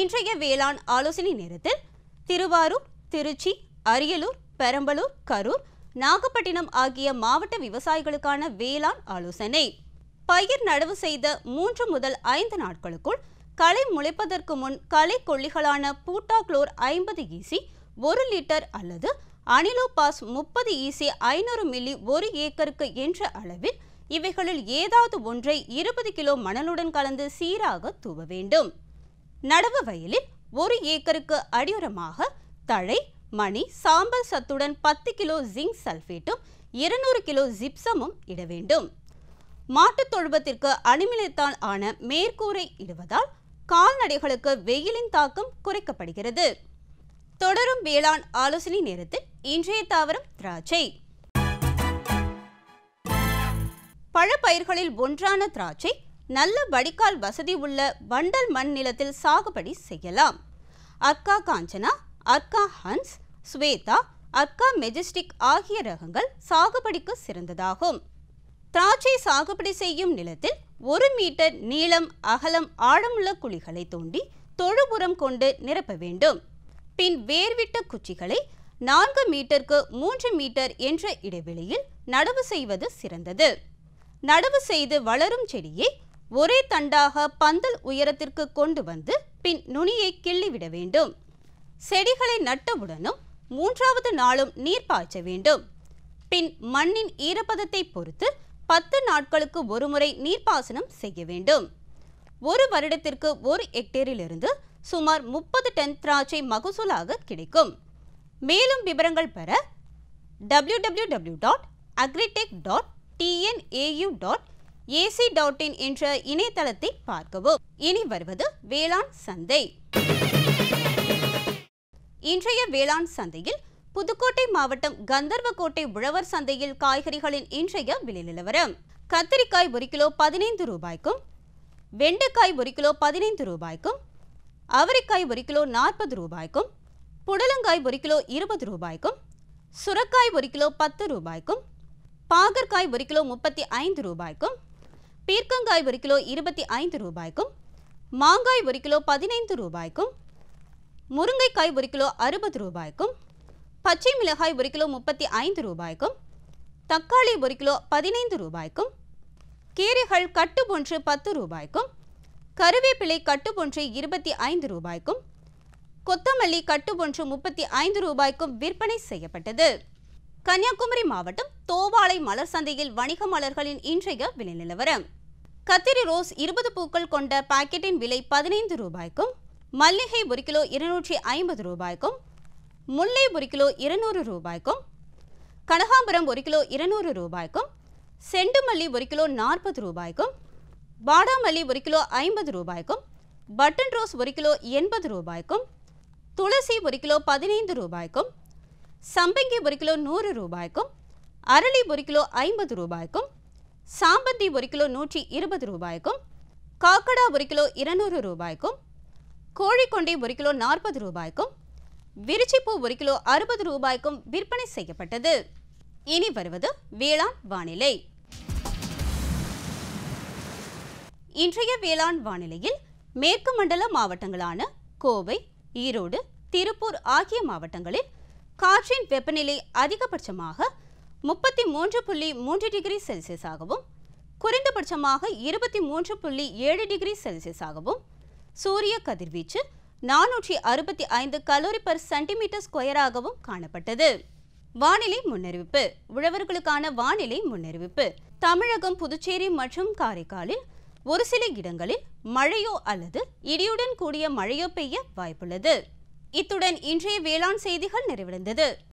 இன்றைய வேளாண் ஆலோசனை நேரத்தில் திருவாரூர் திருச்சி அரியலூர் பெரம்பலூர் கரூர் நாகப்பட்டினம் ஆகிய மாவட்ட விவசாயிகளுக்கான வேளாண் ஆலோசனை பயிர் நடவு செய்த மூன்று முதல் ஐந்து நாட்களுக்குள் களை முளைப்பதற்கு முன் களை கொல்லிகளான பூட்டாக்ளோர் ஐம்பது ஈசி e ஒரு லிட்டர் அல்லது அனிலோபாஸ் முப்பது ஈசி e ஐநூறு மில்லி ஒரு ஏக்கருக்கு என்ற அளவில் இவைகளில் ஏதாவது ஒன்றை இருபது கிலோ மணலுடன் கலந்து சீராக தூவ வேண்டும் நடவு வயலில் ஒரு ஏக்கருக்கு அடியுரமாக தழை மணி சாம்பல் சத்துடன் பத்து கிலோ ஜிங்க் சல்ஃபேட்டும் இருநூறு கிலோ ஜிப்சமும் இட வேண்டும் மாட்டுத் தொழுவத்திற்கு அணுமிலத்தால் ஆன மேற்கூரை இடுவதால் கால்நடைகளுக்கு வெயிலின் தாக்கம் குறைக்கப்படுகிறது தொடரும் வேளாண் ஆலோசனை நேரத்தில் இன்றைய தாவரம் திராட்சை பழப்பயிர்களில் ஒன்றான திராட்சை நல்ல வடிகால் வசதி உள்ள வண்டல் மண் நிலத்தில் சாகுபடி செய்யலாம் அர்க்கா காஞ்சனா அர்க்கா ஹன்ஸ் ஸ்வேதா அர்க்கா மெஜஸ்டிக் ஆகிய ரகங்கள் சாகுபடிக்கு சிறந்ததாகும் திராட்சை சாகுபடி செய்யும் நிலத்தில் ஒரு மீட்டர் நீளம் அகலம் ஆழமுள்ள குழிகளை தோண்டி தொழுபுறம் கொண்டு நிரப்ப வேண்டும் பின் வேர்விட்ட குச்சிகளை நான்கு மீட்டருக்கு மூன்று மீட்டர் என்ற இடைவெளியில் நடவு செய்வது சிறந்தது நடவு செய்து வளரும் செடியை ஒரே தண்டாக பந்தல் உயரத்திற்கு கொண்டு வந்து பின் நுனியை கிள்ளிவிட வேண்டும் செடிகளை நட்டவுடனும் மூன்றாவது நாளும் நீர் பாய்ச்ச வேண்டும் பின் மண்ணின் ஈரப்பதத்தை பொறுத்து பத்து நாட்களுக்கு ஒருமுறை நீர்ப்பாசனம் செய்ய வேண்டும் ஒரு வருடத்திற்கு ஒரு ஹெக்டேரிலிருந்து சுமார் முப்பது டன் திராட்சை மகசூலாக கிடைக்கும் மேலும் விவரங்கள் பெற W W W dot agritech dot TNAU dot AC dot in என்ற இணையதளத்தை பார்க்கவும் இனி வருவது வேளாண் சந்தை இன்றைய வேளாண் சந்தையில் புதுக்கோட்டை மாவட்டம் கந்தர்வக்கோட்டை உழவர் சந்தையில் காய்கறிகளின் இன்றைய விலை நிலவரம் கத்திரிக்காய் ஒரு கிலோ பதினைந்து ரூபாய்க்கும் வெண்டைக்காய் ஒரு கிலோ பதினைந்து ரூபாய்க்கும் அவரைக்காய் ஒரு கிலோ நாற்பது ரூபாய்க்கும் புடலங்காய் ஒரு கிலோ இருபது ரூபாய்க்கும் சுரக்காய் ஒரு கிலோ பத்து ரூபாய்க்கும் பாகற்காய் ஒரு கிலோ முப்பத்தி ஐந்து ரூபாய்க்கும் பீர்க்கங்காய் ஒரு கிலோ இருபத்தி ஐந்து ரூபாய்க்கும் மாங்காய் ஒரு கிலோ பதினைந்து ரூபாய்க்கும் முருங்கைக்காய் ஒரு கிலோ அறுபது ரூபாய்க்கும் பச்சை மிளகாய் ஒரு கிலோ முப்பத்தி ஐந்து ரூபாய்க்கும் தக்காளி ஒரு கிலோ பதினைந்து ரூபாய்க்கும் கீரைகள் கட்டு போன்று பத்து ரூபாய்க்கும் கருவேப்பிலை கட்டு போன்று இருபத்தி ஐந்து ரூபாய்க்கும் கொத்தமல்லி கட்டு போன்று முப்பத்தி ஐந்து ரூபாய்க்கும் விற்பனை செய்யப்பட்டது கன்னியாகுமரி மாவட்டம் தோவாளை மலர் சந்தையில் வணிக மலர்களின் இன்றைய விலை நிலவரம் கத்திரி ரோஸ் இருபது பூக்கள் கொண்ட பாக்கெட்டின் விலை பதினைந்து ரூபாய்க்கும் மல்லிகை ஒரு கிலோ இருநூற்றி ஐம்பது ரூபாய்க்கும் முல்லை ஒரு கிலோ இருநூறு ரூபாய்க்கும் கனகாம்பரம் ஒரு கிலோ இருநூறு ரூபாய்க்கும் செண்டு மல்லி ஒரு கிலோ நாற்பது ரூபாய்க்கும் பாடாமல்லி ஒரு கிலோ ஐம்பது ரூபாய்க்கும் பட்டன் ரோஸ் ஒரு கிலோ எண்பது ரூபாய்க்கும் துளசி ஒரு கிலோ பதினைந்து ரூபாய்க்கும் சம்பங்கி ஒரு கிலோ நூறு ரூபாய்க்கும் அரளி ஒரு கிலோ ஐம்பது ரூபாய்க்கும் சாம்பந்தி ஒரு கிலோ நூற்றி இருபது ரூபாய்க்கும் காக்கடா ஒரு கிலோ இருநூறு ரூபாய்க்கும் கோழிக்கொண்டை ஒரு கிலோ நாற்பது ரூபாய்க்கும் விருச்சிப்பூ ஒரு கிலோ அறுபது ரூபாய்க்கும் விற்பனை செய்யப்பட்டது இனி வருவது வேளாண் வானிலை இன்றைய வேளாண் வானிலையில் மேற்கு மண்டல மாவட்டங்களான கோவை ஈரோடு திருப்பூர் ஆகிய மாவட்டங்களில் காற்றின் வெப்பநிலை அதிகபட்சமாக முப்பத்தி மூன்று புள்ளி மூன்று டிகிரி செல்சியஸாகவும் குறைந்தபட்சமாக இருபத்தி மூன்று புள்ளி ஏழு டிகிரி செல்சியஸாகவும் சூரிய கதிர்வீச்சு நானூற்றி அறுபத்தி ஐந்து கலோரி பர் சென்டிமீட்டர் ஸ்கொயராகவும் காணப்பட்டது வானிலை முன்னறிவிப்பு உழவர்களுக்கான வானிலை முன்னறிவிப்பு தமிழகம் புதுச்சேரி மற்றும் காரைக்காலில் ஒரு சில இடங்களில் மழையோ அல்லது இடியுடன் கூடிய மழையோ பெய்ய வாய்ப்புள்ளது இத்துடன் இன்றைய வேளாண் செய்திகள் நிறைவடைந்தது